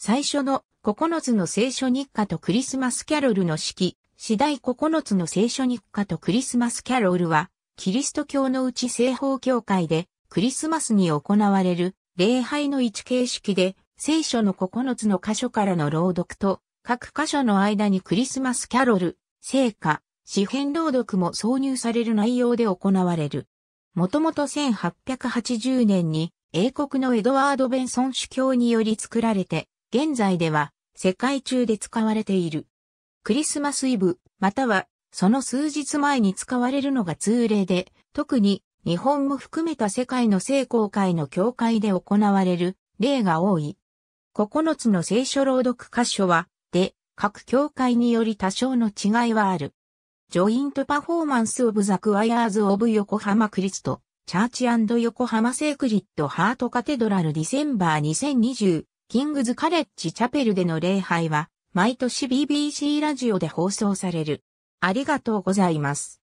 最初の9つの聖書日課とクリスマスキャロルの式、次第9つの聖書日課とクリスマスキャロルは、キリスト教のうち西方教会で、クリスマスに行われる礼拝の一形式で、聖書の9つの箇所からの朗読と、各箇所の間にクリスマスキャロル、聖歌、詩編朗読も挿入される内容で行われる。もともと1880年に英国のエドワード・ベンソン主教により作られて現在では世界中で使われている。クリスマスイブ、またはその数日前に使われるのが通例で、特に日本も含めた世界の聖公会の教会で行われる例が多い。9つの聖書朗読箇所は、で、各教会により多少の違いはある。ジョイントパフォーマンスオブザクワイアーズオブ横浜クリスト、チャーチ横浜セークリッドハートカテドラルディセンバー2020キングズカレッジチャペルでの礼拝は、毎年 BBC ラジオで放送される。ありがとうございます。